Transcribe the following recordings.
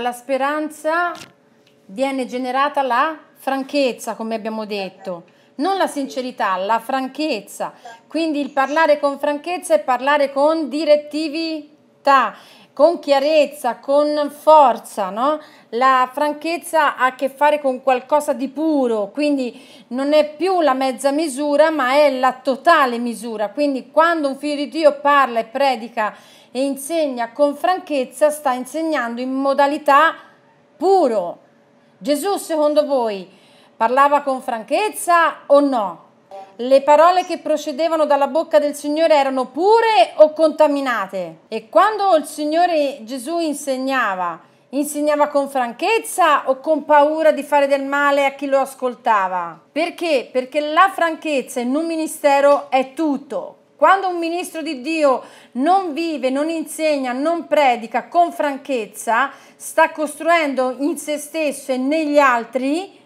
alla speranza viene generata la franchezza, come abbiamo detto, non la sincerità, la franchezza. Quindi il parlare con franchezza è parlare con direttività con chiarezza, con forza, no? La franchezza ha a che fare con qualcosa di puro, quindi non è più la mezza misura, ma è la totale misura. Quindi quando un figlio di Dio parla e predica e insegna con franchezza, sta insegnando in modalità puro. Gesù, secondo voi, parlava con franchezza o no? Le parole che procedevano dalla bocca del Signore erano pure o contaminate? E quando il Signore Gesù insegnava, insegnava con franchezza o con paura di fare del male a chi lo ascoltava? Perché? Perché la franchezza in un ministero è tutto. Quando un ministro di Dio non vive, non insegna, non predica con franchezza, sta costruendo in se stesso e negli altri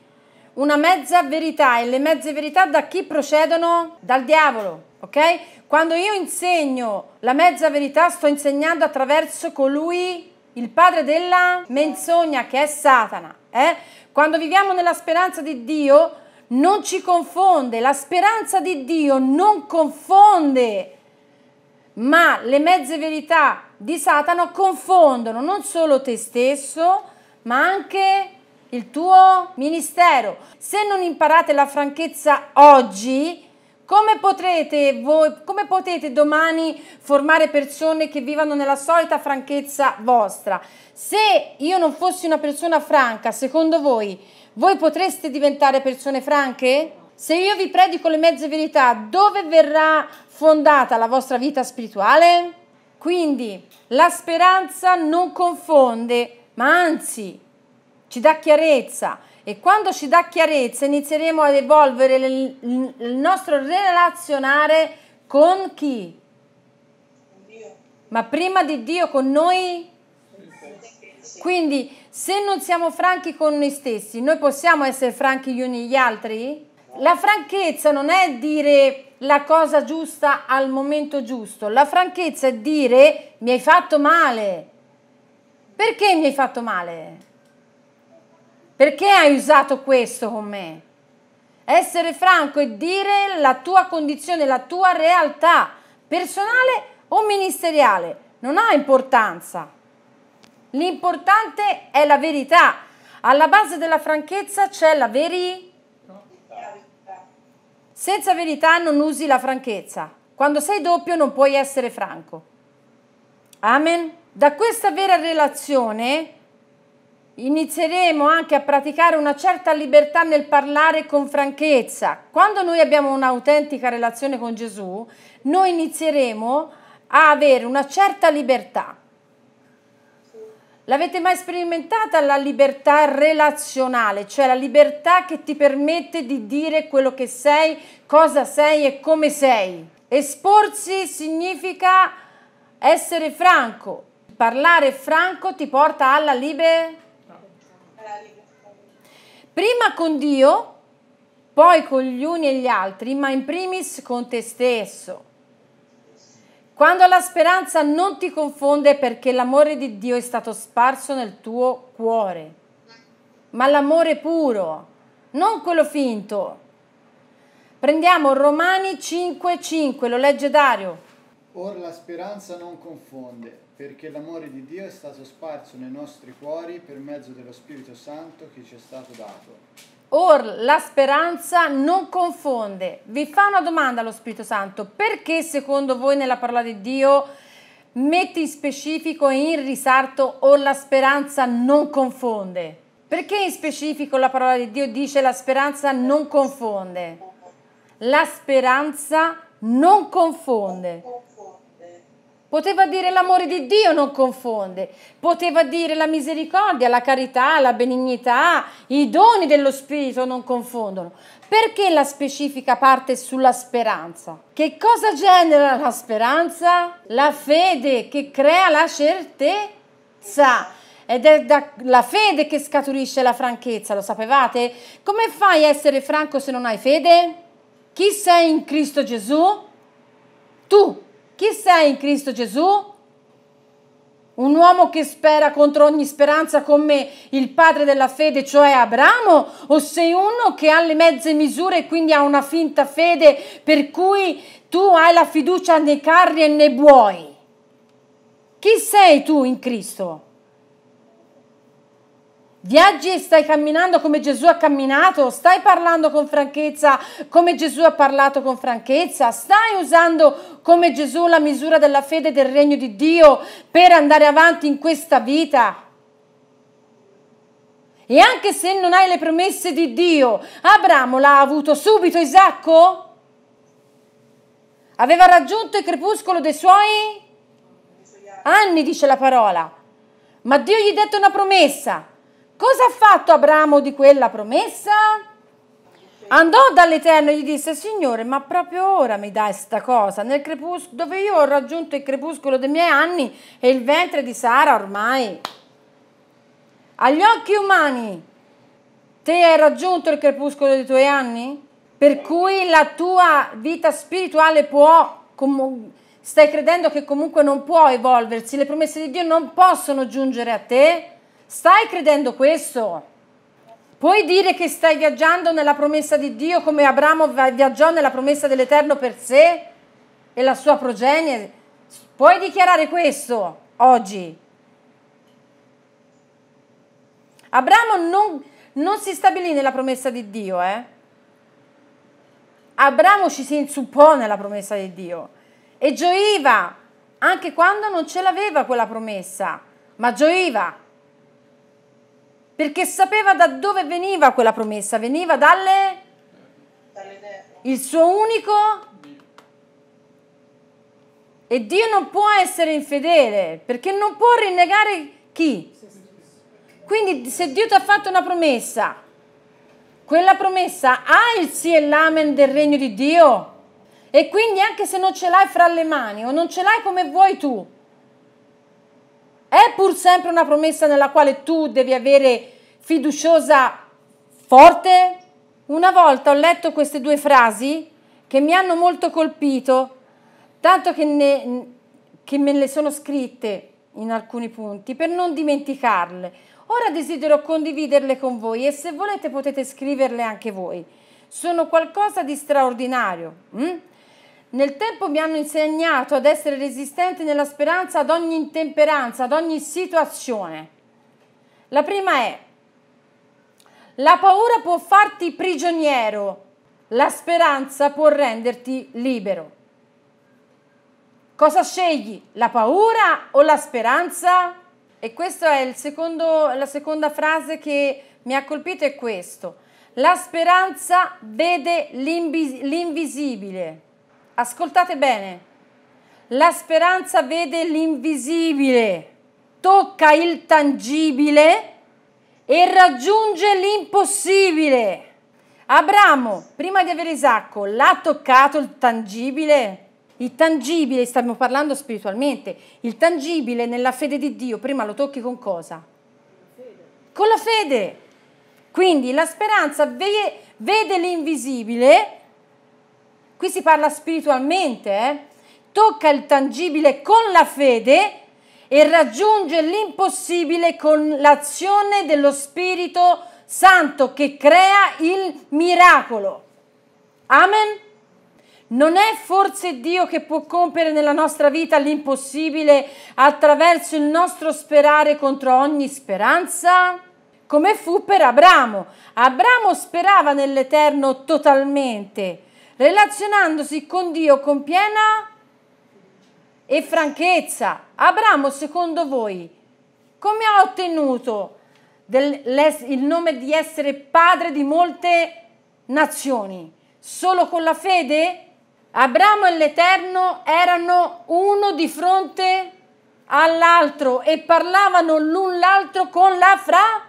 una mezza verità e le mezze verità da chi procedono? Dal diavolo, ok? Quando io insegno la mezza verità sto insegnando attraverso colui, il padre della menzogna che è Satana, eh? Quando viviamo nella speranza di Dio non ci confonde, la speranza di Dio non confonde, ma le mezze verità di Satana confondono non solo te stesso, ma anche il tuo ministero. Se non imparate la franchezza oggi, come potrete, voi, come potete domani formare persone che vivano nella solita franchezza vostra? Se io non fossi una persona franca, secondo voi, voi potreste diventare persone franche? Se io vi predico le mezze verità, dove verrà fondata la vostra vita spirituale? Quindi la speranza non confonde, ma anzi ci dà chiarezza e quando ci dà chiarezza inizieremo ad evolvere il nostro relazionare con chi? Dio. Ma prima di Dio con noi? Quindi se non siamo franchi con noi stessi, noi possiamo essere franchi gli uni gli altri? La franchezza non è dire la cosa giusta al momento giusto, la franchezza è dire mi hai fatto male. Perché mi hai fatto male? Perché hai usato questo con me? Essere franco e dire la tua condizione, la tua realtà personale o ministeriale non ha importanza. L'importante è la verità. Alla base della franchezza c'è la verità. Senza verità non usi la franchezza. Quando sei doppio non puoi essere franco. Amen. Da questa vera relazione inizieremo anche a praticare una certa libertà nel parlare con franchezza. Quando noi abbiamo un'autentica relazione con Gesù, noi inizieremo a avere una certa libertà. L'avete mai sperimentata la libertà relazionale, cioè la libertà che ti permette di dire quello che sei, cosa sei e come sei? Esporsi significa essere franco, parlare franco ti porta alla libertà Prima con Dio, poi con gli uni e gli altri, ma in primis con te stesso. Quando la speranza non ti confonde perché l'amore di Dio è stato sparso nel tuo cuore, ma l'amore puro, non quello finto. Prendiamo Romani 5:5, lo legge Dario. Ora la speranza non confonde perché l'amore di Dio è stato sparso nei nostri cuori per mezzo dello Spirito Santo che ci è stato dato. Or la speranza non confonde. Vi fa una domanda lo Spirito Santo. Perché secondo voi nella parola di Dio mette in specifico e in risalto o la speranza non confonde? Perché in specifico la parola di Dio dice la speranza non confonde? La speranza non confonde. Poteva dire l'amore di Dio non confonde, poteva dire la misericordia, la carità, la benignità, i doni dello Spirito non confondono. Perché la specifica parte sulla speranza? Che cosa genera la speranza? La fede che crea la certezza. Ed è la fede che scaturisce la franchezza, lo sapevate? Come fai a essere franco se non hai fede? Chi sei in Cristo Gesù? Tu chi sei in Cristo Gesù? Un uomo che spera contro ogni speranza come il padre della fede, cioè Abramo? O sei uno che ha le mezze misure e quindi ha una finta fede per cui tu hai la fiducia nei carri e nei buoi? Chi sei tu in Cristo? Viaggi e stai camminando come Gesù ha camminato, stai parlando con franchezza come Gesù ha parlato con franchezza, stai usando come Gesù la misura della fede del regno di Dio per andare avanti in questa vita. E anche se non hai le promesse di Dio, Abramo l'ha avuto subito Isacco? Aveva raggiunto il crepuscolo dei suoi anni, dice la parola. Ma Dio gli ha detto una promessa. Cosa ha fatto Abramo di quella promessa? Andò dall'Eterno e gli disse, Signore, ma proprio ora mi dai questa cosa, nel crepuscolo, dove io ho raggiunto il crepuscolo dei miei anni e il ventre di Sara ormai. Agli occhi umani, te hai raggiunto il crepuscolo dei tuoi anni? Per cui la tua vita spirituale può, stai credendo che comunque non può evolversi, le promesse di Dio non possono giungere a te? Stai credendo questo? Puoi dire che stai viaggiando nella promessa di Dio come Abramo viaggiò nella promessa dell'Eterno per sé e la sua progenie? Puoi dichiarare questo oggi? Abramo non, non si stabilì nella promessa di Dio, eh? Abramo ci si inzuppò nella promessa di Dio e gioiva anche quando non ce l'aveva quella promessa, ma gioiva perché sapeva da dove veniva quella promessa, veniva dalle... Il suo unico... E Dio non può essere infedele, perché non può rinnegare chi? Quindi se Dio ti ha fatto una promessa, quella promessa ha il sì e l'amen del regno di Dio. E quindi anche se non ce l'hai fra le mani o non ce l'hai come vuoi tu, è pur sempre una promessa nella quale tu devi avere fiduciosa forte? Una volta ho letto queste due frasi che mi hanno molto colpito, tanto che, ne, che me le sono scritte in alcuni punti per non dimenticarle. Ora desidero condividerle con voi e se volete potete scriverle anche voi. Sono qualcosa di straordinario. Hm? Nel tempo mi hanno insegnato ad essere resistente nella speranza ad ogni intemperanza, ad ogni situazione. La prima è, la paura può farti prigioniero, la speranza può renderti libero. Cosa scegli? La paura o la speranza? E questa è secondo, la seconda frase che mi ha colpito è questo. La speranza vede l'invisibile ascoltate bene, la speranza vede l'invisibile, tocca il tangibile e raggiunge l'impossibile. Abramo, prima di avere Isacco, l'ha toccato il tangibile? Il tangibile, stiamo parlando spiritualmente, il tangibile nella fede di Dio, prima lo tocchi con cosa? Con la fede. Quindi la speranza vede l'invisibile qui si parla spiritualmente, eh? tocca il tangibile con la fede e raggiunge l'impossibile con l'azione dello Spirito Santo che crea il miracolo. Amen? Non è forse Dio che può compiere nella nostra vita l'impossibile attraverso il nostro sperare contro ogni speranza? Come fu per Abramo. Abramo sperava nell'Eterno totalmente relazionandosi con Dio con piena e franchezza. Abramo, secondo voi, come ha ottenuto del, il nome di essere padre di molte nazioni? Solo con la fede? Abramo e l'Eterno erano uno di fronte all'altro e parlavano l'un l'altro con la fra.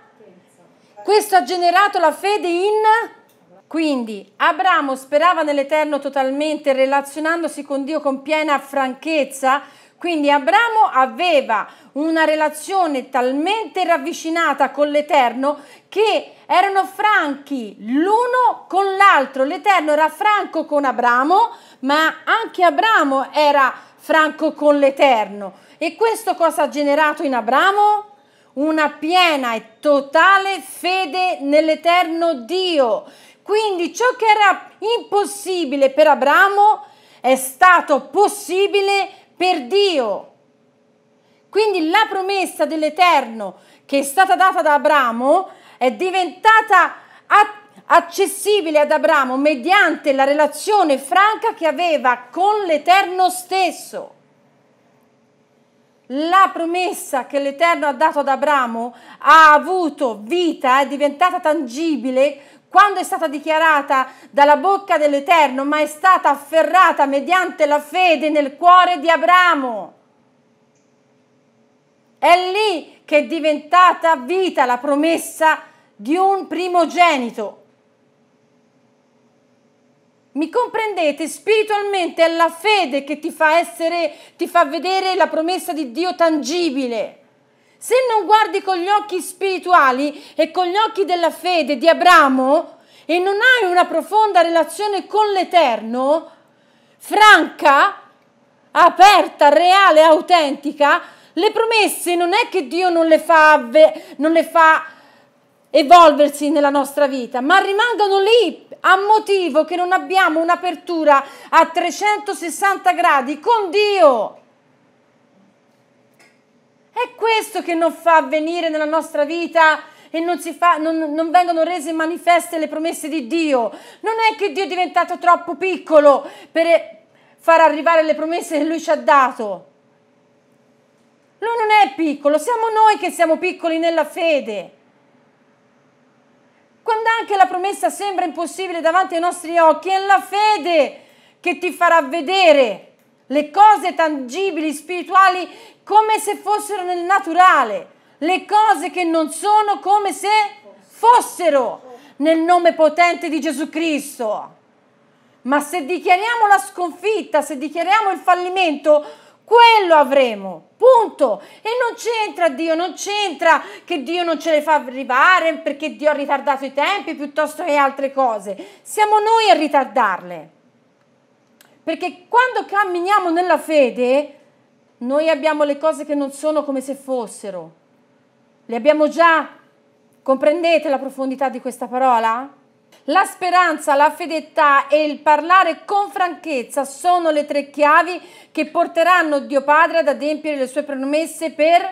Questo ha generato la fede in Abramo. Quindi Abramo sperava nell'Eterno totalmente, relazionandosi con Dio con piena franchezza. Quindi Abramo aveva una relazione talmente ravvicinata con l'Eterno che erano franchi l'uno con l'altro. L'Eterno era franco con Abramo, ma anche Abramo era franco con l'Eterno. E questo cosa ha generato in Abramo? Una piena e totale fede nell'Eterno Dio quindi ciò che era impossibile per Abramo è stato possibile per Dio. Quindi la promessa dell'Eterno che è stata data da Abramo è diventata accessibile ad Abramo mediante la relazione franca che aveva con l'Eterno stesso. La promessa che l'Eterno ha dato ad Abramo ha avuto vita, è diventata tangibile quando è stata dichiarata dalla bocca dell'Eterno, ma è stata afferrata mediante la fede nel cuore di Abramo. È lì che è diventata vita la promessa di un primogenito. Mi comprendete? Spiritualmente è la fede che ti fa essere, ti fa vedere la promessa di Dio tangibile. Se non guardi con gli occhi spirituali e con gli occhi della fede di Abramo e non hai una profonda relazione con l'Eterno, franca, aperta, reale, autentica, le promesse non è che Dio non le fa, non le fa evolversi nella nostra vita, ma rimangono lì a motivo che non abbiamo un'apertura a 360 gradi con Dio è questo che non fa avvenire nella nostra vita e non, fa, non, non, vengono rese manifeste le promesse di Dio. Non è che Dio è diventato troppo piccolo per far arrivare le promesse che Lui ci ha dato. Lui non è piccolo, siamo noi che siamo piccoli nella fede. Quando anche la promessa sembra impossibile davanti ai nostri occhi, è la fede che ti farà vedere le cose tangibili, spirituali, come se fossero nel naturale, le cose che non sono come se fossero nel nome potente di Gesù Cristo. Ma se dichiariamo la sconfitta, se dichiariamo il fallimento, quello avremo, punto. E non c'entra Dio, non c'entra che Dio non ce le fa arrivare perché Dio ha ritardato i tempi piuttosto che altre cose. Siamo noi a ritardarle. Perché quando camminiamo nella fede, noi abbiamo le cose che non sono come se fossero. Le abbiamo già. Comprendete la profondità di questa parola? La speranza, la fedeltà e il parlare con franchezza sono le tre chiavi che porteranno Dio Padre ad adempiere le sue promesse per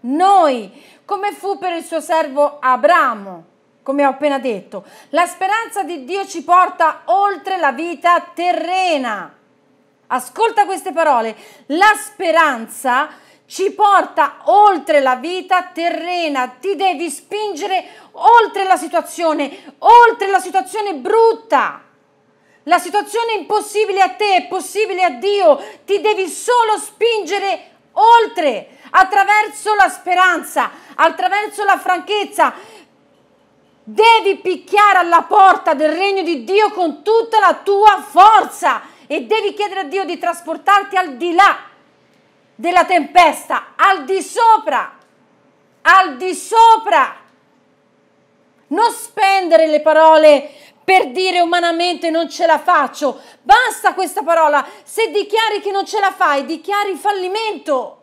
noi, come fu per il suo servo Abramo, come ho appena detto. La speranza di Dio ci porta oltre la vita terrena. Ascolta queste parole. La speranza ci porta oltre la vita terrena, ti devi spingere oltre la situazione, oltre la situazione brutta. La situazione impossibile a te è possibile a Dio, ti devi solo spingere oltre, attraverso la speranza, attraverso la franchezza. Devi picchiare alla porta del regno di Dio con tutta la tua forza e devi chiedere a Dio di trasportarti al di là della tempesta, al di sopra, al di sopra. Non spendere le parole per dire umanamente non ce la faccio. Basta questa parola. Se dichiari che non ce la fai, dichiari fallimento.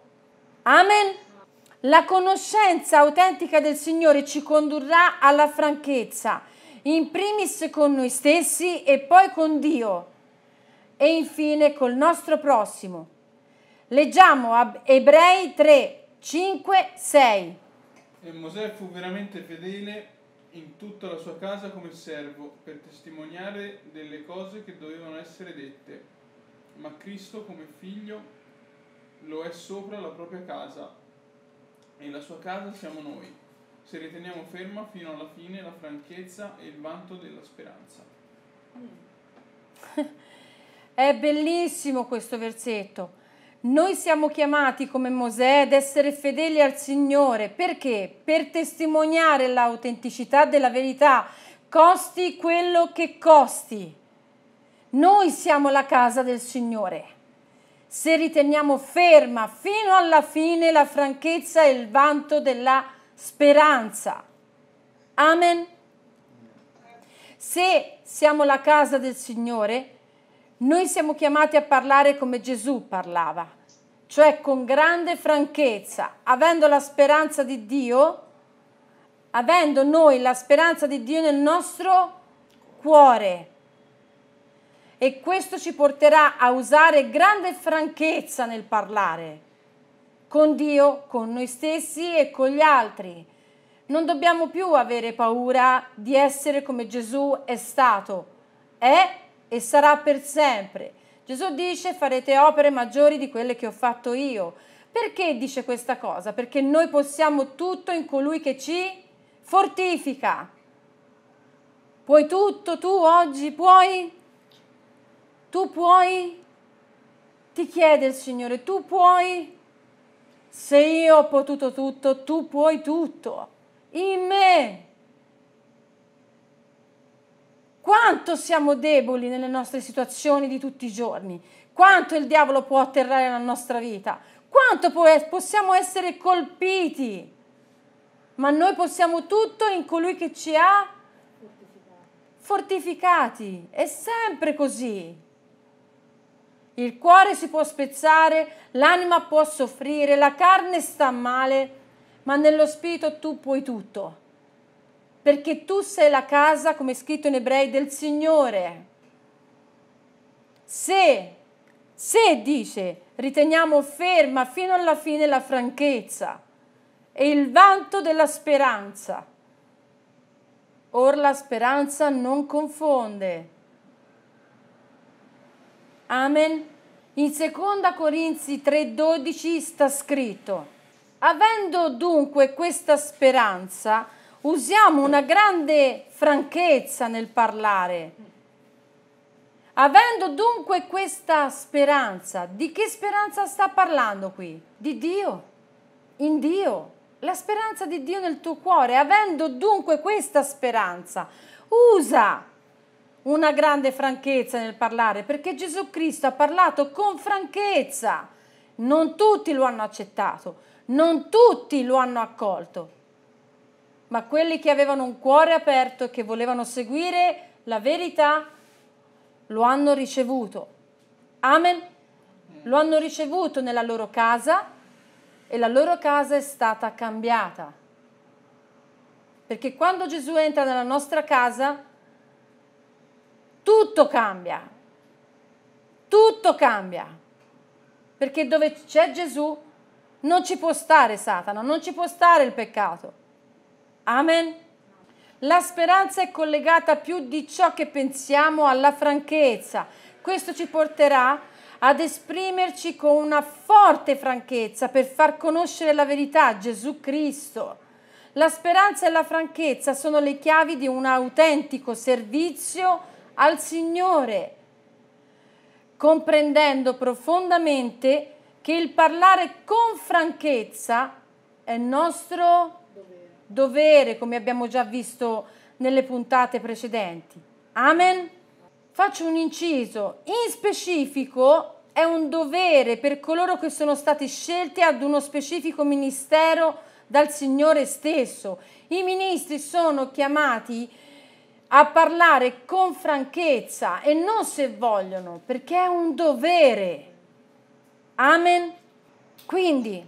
Amen. La conoscenza autentica del Signore ci condurrà alla franchezza, in primis con noi stessi e poi con Dio e infine col nostro prossimo. Leggiamo Ebrei 3, 5, 6. E Mosè fu veramente fedele in tutta la sua casa come servo per testimoniare delle cose che dovevano essere dette, ma Cristo come figlio lo è sopra la propria casa e la sua casa siamo noi, se riteniamo ferma fino alla fine la franchezza e il vanto della speranza. È bellissimo questo versetto. Noi siamo chiamati come Mosè ad essere fedeli al Signore perché? Per testimoniare l'autenticità della verità, costi quello che costi. Noi siamo la casa del Signore. Se riteniamo ferma fino alla fine la franchezza e il vanto della speranza. Amen. Se siamo la casa del Signore, noi siamo chiamati a parlare come Gesù parlava, cioè con grande franchezza, avendo la speranza di Dio, avendo noi la speranza di Dio nel nostro cuore. E questo ci porterà a usare grande franchezza nel parlare, con Dio, con noi stessi e con gli altri. Non dobbiamo più avere paura di essere come Gesù è stato, è e sarà per sempre. Gesù dice farete opere maggiori di quelle che ho fatto io. Perché dice questa cosa? Perché noi possiamo tutto in colui che ci fortifica. Puoi tutto tu oggi? Puoi? Tu puoi? Ti chiede il Signore, tu puoi? Se io ho potuto tutto, tu puoi tutto. In me quanto siamo deboli nelle nostre situazioni di tutti i giorni, quanto il diavolo può atterrare la nostra vita, quanto possiamo essere colpiti, ma noi possiamo tutto in colui che ci ha fortificati. È sempre così. Il cuore si può spezzare, l'anima può soffrire, la carne sta male, ma nello spirito tu puoi tutto perché tu sei la casa, come è scritto in ebrei, del Signore. Se, se dice, riteniamo ferma fino alla fine la franchezza e il vanto della speranza. Or la speranza non confonde. Amen. In seconda Corinzi 3:12 sta scritto, avendo dunque questa speranza, usiamo una grande franchezza nel parlare. Avendo dunque questa speranza, di che speranza sta parlando qui? Di Dio, in Dio, la speranza di Dio nel tuo cuore. Avendo dunque questa speranza, usa una grande franchezza nel parlare, perché Gesù Cristo ha parlato con franchezza. Non tutti lo hanno accettato, non tutti lo hanno accolto, ma quelli che avevano un cuore aperto e che volevano seguire la verità lo hanno ricevuto. Amen. Lo hanno ricevuto nella loro casa e la loro casa è stata cambiata. Perché quando Gesù entra nella nostra casa, tutto cambia. Tutto cambia. Perché dove c'è Gesù non ci può stare Satana, non ci può stare il peccato. Amen. La speranza è collegata più di ciò che pensiamo alla franchezza. Questo ci porterà ad esprimerci con una forte franchezza per far conoscere la verità, Gesù Cristo. La speranza e la franchezza sono le chiavi di un autentico servizio al Signore, comprendendo profondamente che il parlare con franchezza è nostro dovere, come abbiamo già visto nelle puntate precedenti. Amen? Faccio un inciso, in specifico è un dovere per coloro che sono stati scelti ad uno specifico ministero dal Signore stesso. I ministri sono chiamati a parlare con franchezza e non se vogliono, perché è un dovere. Amen? Quindi,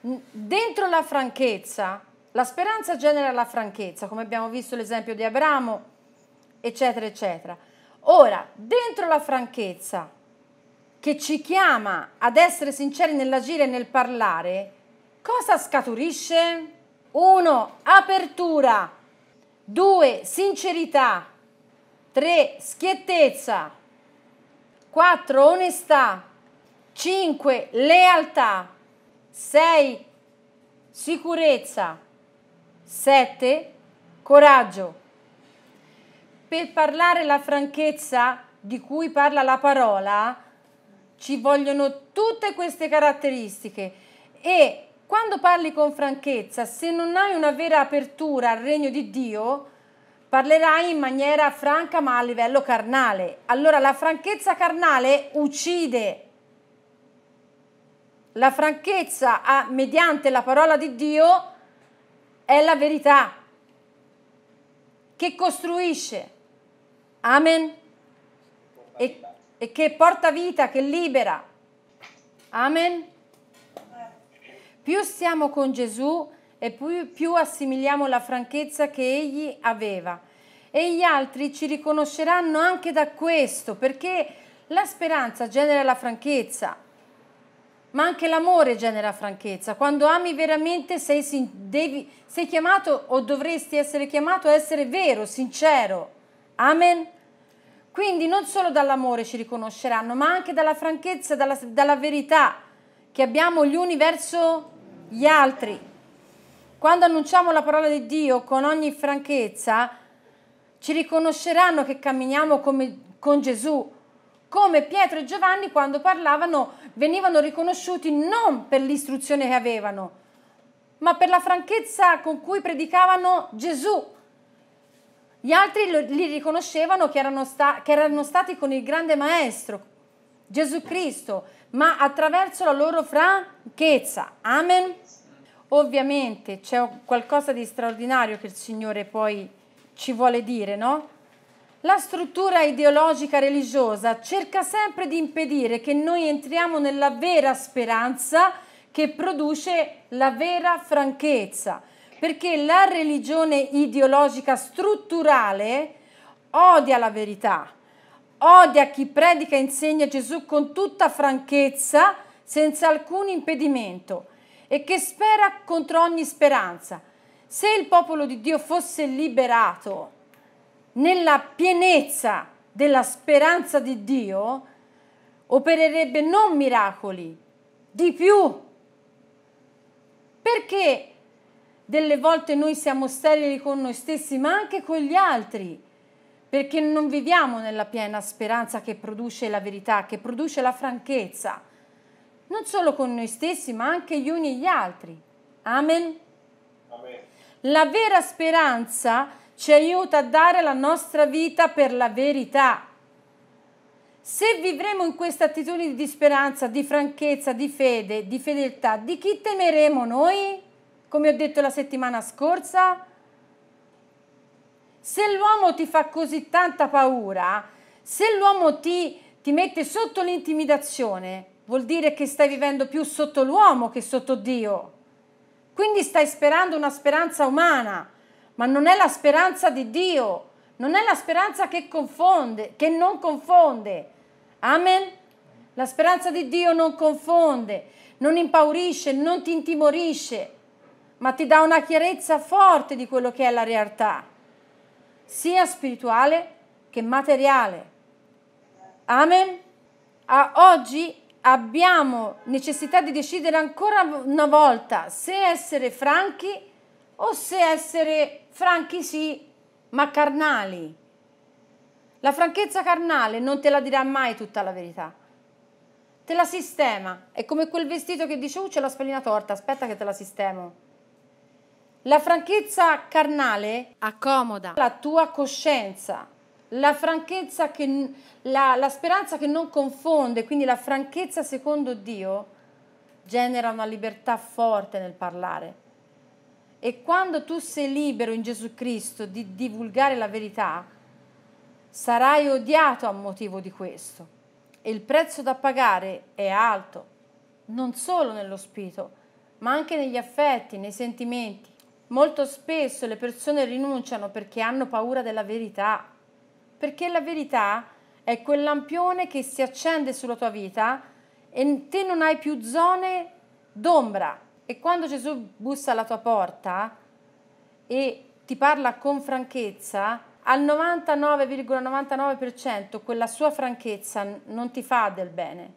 dentro la franchezza la speranza genera la franchezza, come abbiamo visto l'esempio di Abramo, eccetera, eccetera. Ora, dentro la franchezza, che ci chiama ad essere sinceri nell'agire e nel parlare, cosa scaturisce? Uno, Apertura. Due, Sincerità. Tre, Schiettezza. Quattro, Onestà. Cinque, Lealtà. Sei, Sicurezza. 7. Coraggio. Per parlare la franchezza di cui parla la parola ci vogliono tutte queste caratteristiche e quando parli con franchezza, se non hai una vera apertura al regno di Dio, parlerai in maniera franca ma a livello carnale. Allora la franchezza carnale uccide. La franchezza a, mediante la parola di Dio è la verità che costruisce. Amen. E, e che porta vita, che libera. Amen. Più stiamo con Gesù e più, più assimiliamo la franchezza che egli aveva. E gli altri ci riconosceranno anche da questo, perché la speranza genera la franchezza ma anche l'amore genera franchezza. Quando ami veramente sei, devi, sei, chiamato o dovresti essere chiamato a essere vero, sincero. Amen. Quindi non solo dall'amore ci riconosceranno, ma anche dalla franchezza, dalla, dalla verità che abbiamo gli uni verso gli altri. Quando annunciamo la parola di Dio con ogni franchezza, ci riconosceranno che camminiamo come, con Gesù, come Pietro e Giovanni quando parlavano venivano riconosciuti non per l'istruzione che avevano, ma per la franchezza con cui predicavano Gesù. Gli altri li riconoscevano che erano, sta, che erano stati con il grande maestro, Gesù Cristo, ma attraverso la loro franchezza. Amen. Ovviamente c'è qualcosa di straordinario che il Signore poi ci vuole dire, no? La struttura ideologica religiosa cerca sempre di impedire che noi entriamo nella vera speranza che produce la vera franchezza, perché la religione ideologica strutturale odia la verità, odia chi predica e insegna Gesù con tutta franchezza, senza alcun impedimento, e che spera contro ogni speranza. Se il popolo di Dio fosse liberato nella pienezza della speranza di Dio, opererebbe non miracoli, di più. Perché delle volte noi siamo sterili con noi stessi, ma anche con gli altri, perché non viviamo nella piena speranza che produce la verità, che produce la franchezza, non solo con noi stessi, ma anche gli uni e gli altri. Amen. Amen. La vera speranza ci aiuta a dare la nostra vita per la verità. Se vivremo in questa attitudine di speranza, di franchezza, di fede, di fedeltà, di chi temeremo noi? Come ho detto la settimana scorsa? Se l'uomo ti fa così tanta paura, se l'uomo ti, ti mette sotto l'intimidazione, vuol dire che stai vivendo più sotto l'uomo che sotto Dio. Quindi stai sperando una speranza umana, ma non è la speranza di Dio, non è la speranza che confonde, che non confonde. Amen? La speranza di Dio non confonde, non impaurisce, non ti intimorisce, ma ti dà una chiarezza forte di quello che è la realtà, sia spirituale che materiale. Amen? A oggi abbiamo necessità di decidere ancora una volta se essere franchi o se essere franchi sì, ma carnali. La franchezza carnale non te la dirà mai tutta la verità. Te la sistema. È come quel vestito che dice, uh, c'è la spallina torta, aspetta che te la sistemo. La franchezza carnale accomoda la tua coscienza, la franchezza che la, la, speranza che non confonde, quindi la franchezza secondo Dio genera una libertà forte nel parlare. E quando tu sei libero in Gesù Cristo di divulgare la verità, sarai odiato a motivo di questo. E il prezzo da pagare è alto, non solo nello spirito, ma anche negli affetti, nei sentimenti. Molto spesso le persone rinunciano perché hanno paura della verità, perché la verità è quel lampione che si accende sulla tua vita e te non hai più zone d'ombra, e quando Gesù bussa alla tua porta e ti parla con franchezza, al 99,99% ,99 quella sua franchezza non ti fa del bene,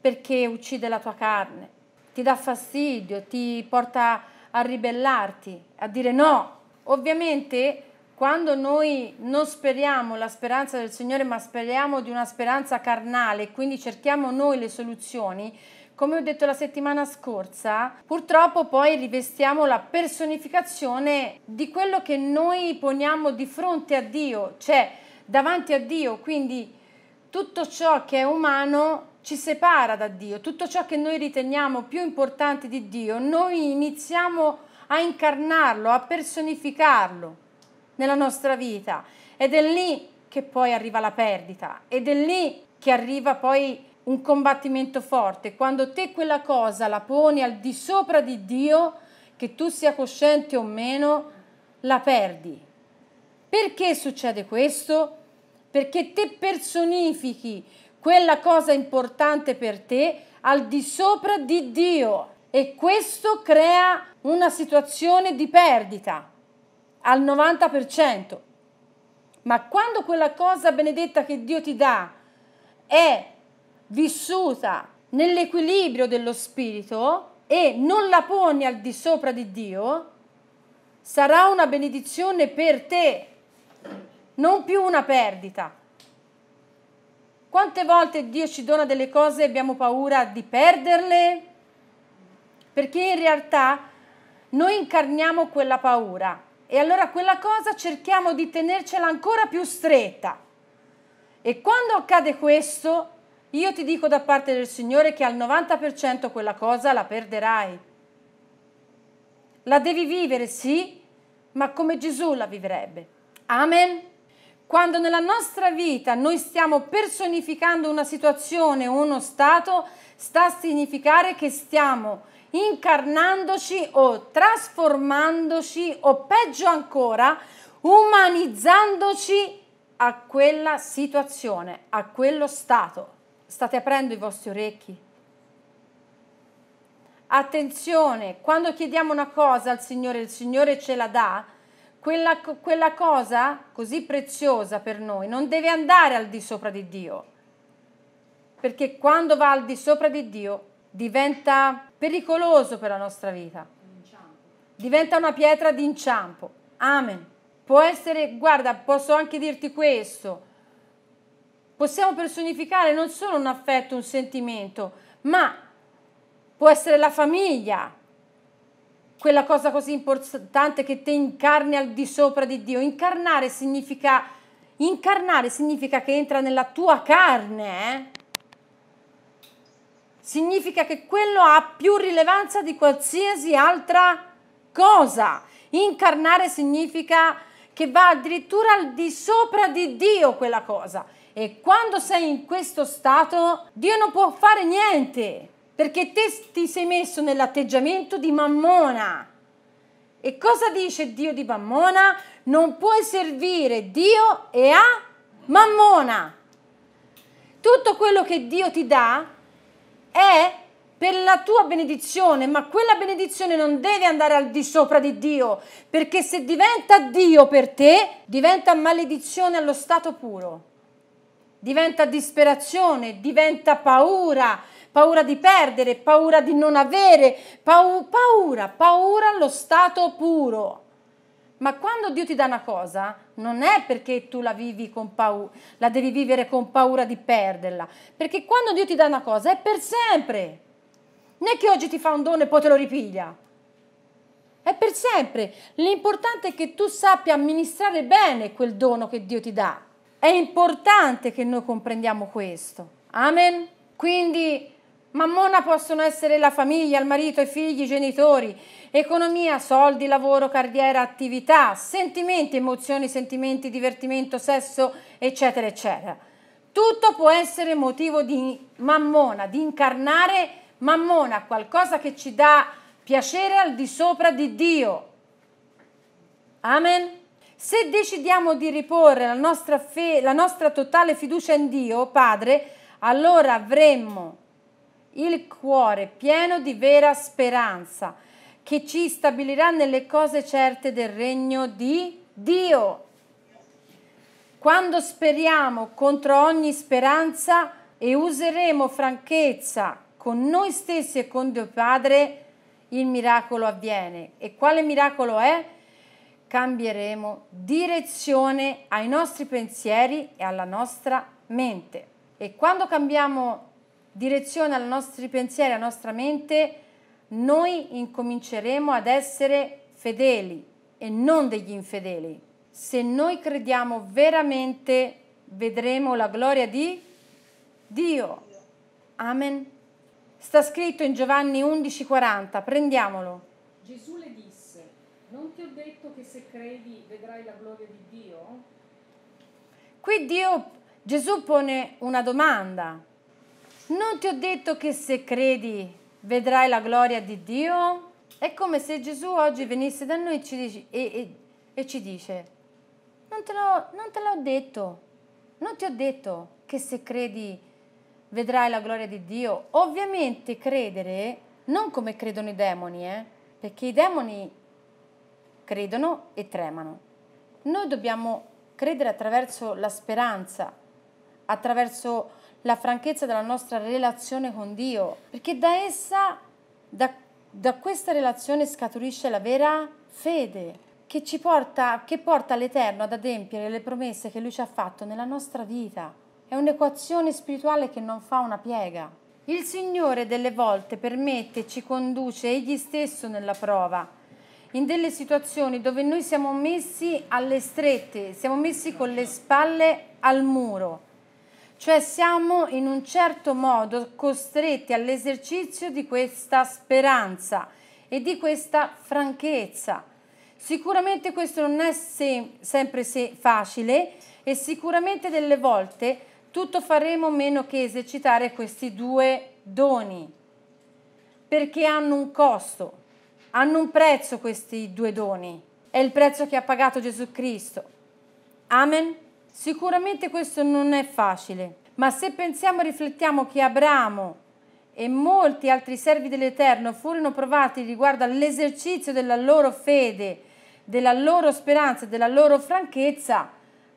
perché uccide la tua carne, ti dà fastidio, ti porta a ribellarti, a dire no. Ovviamente quando noi non speriamo la speranza del Signore, ma speriamo di una speranza carnale, quindi cerchiamo noi le soluzioni, come ho detto la settimana scorsa, purtroppo poi rivestiamo la personificazione di quello che noi poniamo di fronte a Dio, cioè davanti a Dio, quindi tutto ciò che è umano ci separa da Dio, tutto ciò che noi riteniamo più importante di Dio, noi iniziamo a incarnarlo, a personificarlo nella nostra vita ed è lì che poi arriva la perdita ed è lì che arriva poi un combattimento forte, quando te quella cosa la poni al di sopra di Dio, che tu sia cosciente o meno, la perdi. Perché succede questo? Perché te personifichi quella cosa importante per te al di sopra di Dio e questo crea una situazione di perdita al 90%. Ma quando quella cosa benedetta che Dio ti dà è vissuta nell'equilibrio dello spirito e non la poni al di sopra di Dio, sarà una benedizione per te, non più una perdita. Quante volte Dio ci dona delle cose e abbiamo paura di perderle? Perché in realtà noi incarniamo quella paura e allora quella cosa cerchiamo di tenercela ancora più stretta. E quando accade questo, io ti dico da parte del Signore che al 90% quella cosa la perderai. La devi vivere, sì, ma come Gesù la vivrebbe. Amen. Quando nella nostra vita noi stiamo personificando una situazione o uno stato, sta a significare che stiamo incarnandoci o trasformandoci o peggio ancora umanizzandoci a quella situazione, a quello stato. State aprendo i vostri orecchi. Attenzione, quando chiediamo una cosa al Signore, il Signore ce la dà, quella, quella cosa così preziosa per noi non deve andare al di sopra di Dio, perché quando va al di sopra di Dio diventa pericoloso per la nostra vita, diventa una pietra d'inciampo. Amen. Può essere, guarda, posso anche dirti questo, possiamo personificare non solo un affetto, un sentimento, ma può essere la famiglia, quella cosa così importante che te incarni al di sopra di Dio. Incarnare significa, incarnare significa che entra nella tua carne, eh? significa che quello ha più rilevanza di qualsiasi altra cosa. Incarnare significa che va addirittura al di sopra di Dio quella cosa. E quando sei in questo stato, Dio non può fare niente, perché te ti sei messo nell'atteggiamento di mammona. E cosa dice Dio di mammona? Non puoi servire Dio e a mammona. Tutto quello che Dio ti dà è per la tua benedizione, ma quella benedizione non deve andare al di sopra di Dio, perché se diventa Dio per te, diventa maledizione allo stato puro diventa disperazione, diventa paura, paura di perdere, paura di non avere, paura, paura allo stato puro. Ma quando Dio ti dà una cosa, non è perché tu la vivi con paura, la devi vivere con paura di perderla, perché quando Dio ti dà una cosa è per sempre. Non è che oggi ti fa un dono e poi te lo ripiglia. È per sempre. L'importante è che tu sappia amministrare bene quel dono che Dio ti dà. È importante che noi comprendiamo questo. Amen? Quindi mammona possono essere la famiglia, il marito, i figli, i genitori, economia, soldi, lavoro, carriera, attività, sentimenti, emozioni, sentimenti, divertimento, sesso, eccetera, eccetera. Tutto può essere motivo di mammona, di incarnare mammona, qualcosa che ci dà piacere al di sopra di Dio. Amen. Se decidiamo di riporre la nostra, fe, la nostra totale fiducia in Dio, oh Padre, allora avremmo il cuore pieno di vera speranza che ci stabilirà nelle cose certe del regno di Dio. Quando speriamo contro ogni speranza e useremo franchezza con noi stessi e con Dio Padre, il miracolo avviene. E quale miracolo è? cambieremo direzione ai nostri pensieri e alla nostra mente. E quando cambiamo direzione ai nostri pensieri, e alla nostra mente, noi incominceremo ad essere fedeli e non degli infedeli. Se noi crediamo veramente, vedremo la gloria di Dio. Amen. Sta scritto in Giovanni 11:40, prendiamolo. Non ti ho detto che se credi vedrai la gloria di Dio? Qui Dio, Gesù pone una domanda. Non ti ho detto che se credi vedrai la gloria di Dio? È come se Gesù oggi venisse da noi e ci dice, e, e, e ci dice non, te non te l'ho detto, non ti ho detto che se credi vedrai la gloria di Dio. Ovviamente credere non come credono i demoni, eh? perché i demoni credono e tremano. Noi dobbiamo credere attraverso la speranza, attraverso la franchezza della nostra relazione con Dio, perché da essa, da, da questa relazione scaturisce la vera fede che ci porta, che porta all'Eterno ad adempiere le promesse che Lui ci ha fatto nella nostra vita. È un'equazione spirituale che non fa una piega. Il Signore delle volte permette, e ci conduce Egli stesso nella prova in delle situazioni dove noi siamo messi alle strette, siamo messi con le spalle al muro, cioè siamo in un certo modo costretti all'esercizio di questa speranza e di questa franchezza. Sicuramente questo non è se, sempre se facile e sicuramente delle volte tutto faremo meno che esercitare questi due doni perché hanno un costo hanno un prezzo questi due doni, è il prezzo che ha pagato Gesù Cristo. Amen? Sicuramente questo non è facile, ma se pensiamo e riflettiamo che Abramo e molti altri servi dell'Eterno furono provati riguardo all'esercizio della loro fede, della loro speranza, della loro franchezza,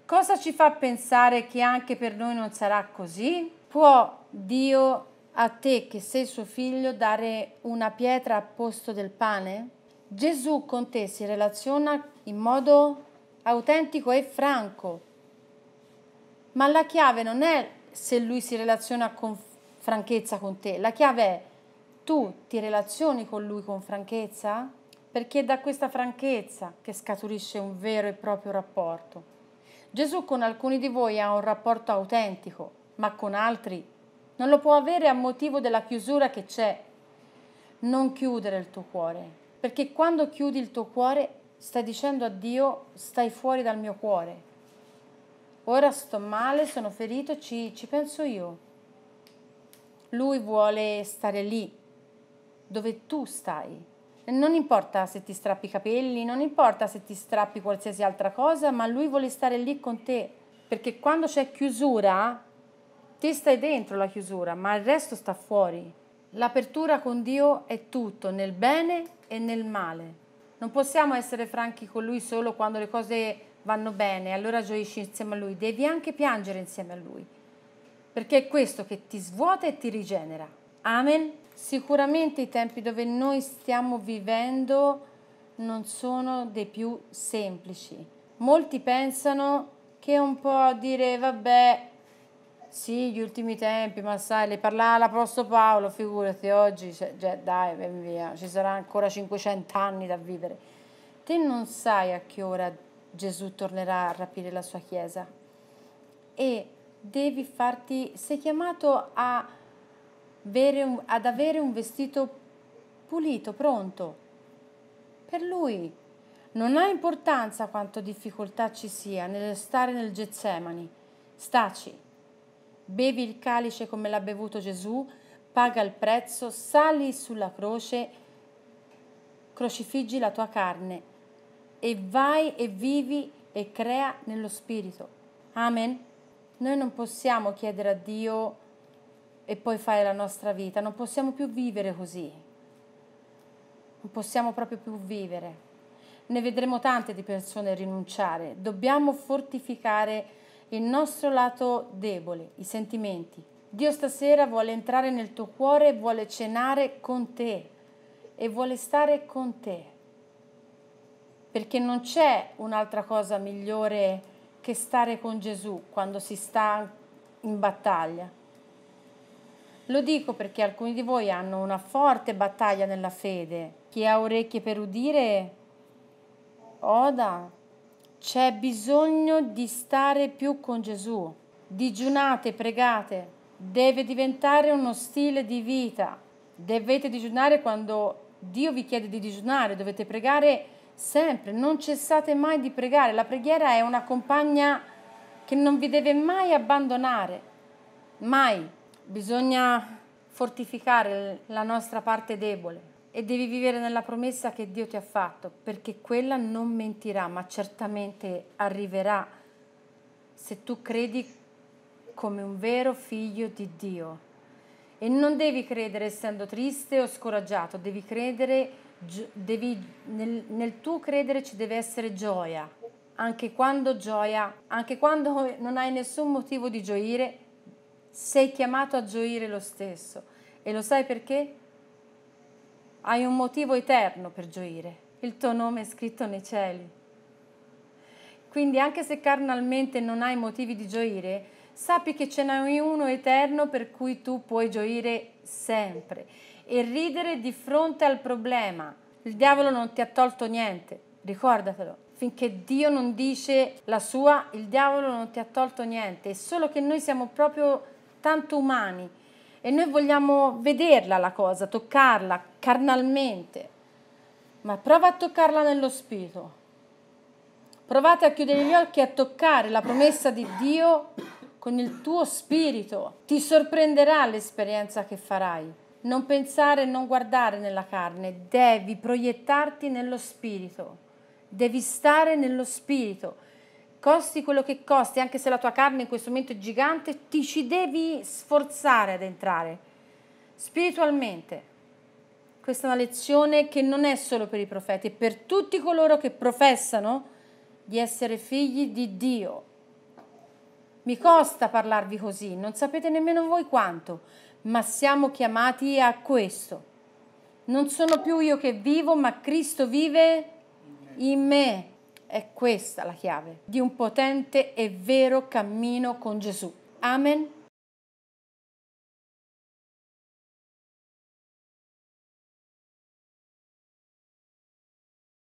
cosa ci fa pensare che anche per noi non sarà così? Può Dio a te che sei suo figlio dare una pietra a posto del pane? Gesù con te si relaziona in modo autentico e franco, ma la chiave non è se lui si relaziona con franchezza con te, la chiave è tu ti relazioni con lui con franchezza? Perché è da questa franchezza che scaturisce un vero e proprio rapporto. Gesù con alcuni di voi ha un rapporto autentico, ma con altri non lo può avere a motivo della chiusura che c'è. Non chiudere il tuo cuore, perché quando chiudi il tuo cuore stai dicendo a Dio stai fuori dal mio cuore. Ora sto male, sono ferito, ci, ci penso io. Lui vuole stare lì, dove tu stai. Non importa se ti strappi i capelli, non importa se ti strappi qualsiasi altra cosa, ma lui vuole stare lì con te. Perché quando c'è chiusura, Te stai dentro la chiusura, ma il resto sta fuori. L'apertura con Dio è tutto, nel bene e nel male. Non possiamo essere franchi con Lui solo quando le cose vanno bene, allora gioisci insieme a Lui, devi anche piangere insieme a Lui, perché è questo che ti svuota e ti rigenera. Amen. Sicuramente i tempi dove noi stiamo vivendo non sono dei più semplici. Molti pensano che un po' dire vabbè sì, gli ultimi tempi, ma sai, le parlava l'Apostolo Paolo, figurati, oggi, cioè, dai, ben via, ci sarà ancora 500 anni da vivere. Te non sai a che ora Gesù tornerà a rapire la sua Chiesa e devi farti, sei chiamato a avere un, ad avere un vestito pulito, pronto, per lui. Non ha importanza quanto difficoltà ci sia nel stare nel Getsemani, staci bevi il calice come l'ha bevuto Gesù, paga il prezzo, sali sulla croce, crocifiggi la tua carne e vai e vivi e crea nello Spirito. Amen. Noi non possiamo chiedere a Dio e poi fare la nostra vita, non possiamo più vivere così, non possiamo proprio più vivere. Ne vedremo tante di persone rinunciare, dobbiamo fortificare il nostro lato debole, i sentimenti. Dio stasera vuole entrare nel tuo cuore vuole cenare con te e vuole stare con te. Perché non c'è un'altra cosa migliore che stare con Gesù quando si sta in battaglia. Lo dico perché alcuni di voi hanno una forte battaglia nella fede. Chi ha orecchie per udire, oda c'è bisogno di stare più con Gesù. Digiunate, pregate. Deve diventare uno stile di vita. Dovete digiunare quando Dio vi chiede di digiunare, dovete pregare sempre, non cessate mai di pregare. La preghiera è una compagna che non vi deve mai abbandonare, mai. Bisogna fortificare la nostra parte debole e devi vivere nella promessa che Dio ti ha fatto, perché quella non mentirà, ma certamente arriverà se tu credi come un vero figlio di Dio. E non devi credere essendo triste o scoraggiato, devi credere, devi, nel, nel tuo credere ci deve essere gioia, anche quando gioia, anche quando non hai nessun motivo di gioire, sei chiamato a gioire lo stesso. E lo sai perché? Hai un motivo eterno per gioire, il tuo nome è scritto nei cieli. Quindi anche se carnalmente non hai motivi di gioire, sappi che ce n'è uno eterno per cui tu puoi gioire sempre e ridere di fronte al problema. Il diavolo non ti ha tolto niente, ricordatelo. Finché Dio non dice la sua, il diavolo non ti ha tolto niente. È solo che noi siamo proprio tanto umani e noi vogliamo vederla la cosa, toccarla carnalmente, ma prova a toccarla nello spirito. Provate a chiudere gli occhi e a toccare la promessa di Dio con il tuo spirito. Ti sorprenderà l'esperienza che farai. Non pensare e non guardare nella carne, devi proiettarti nello spirito, devi stare nello spirito costi quello che costi, anche se la tua carne in questo momento è gigante, ti ci devi sforzare ad entrare spiritualmente. Questa è una lezione che non è solo per i profeti, è per tutti coloro che professano di essere figli di Dio. Mi costa parlarvi così, non sapete nemmeno voi quanto, ma siamo chiamati a questo. Non sono più io che vivo, ma Cristo vive in me. È questa la chiave di un potente e vero cammino con Gesù. Amen.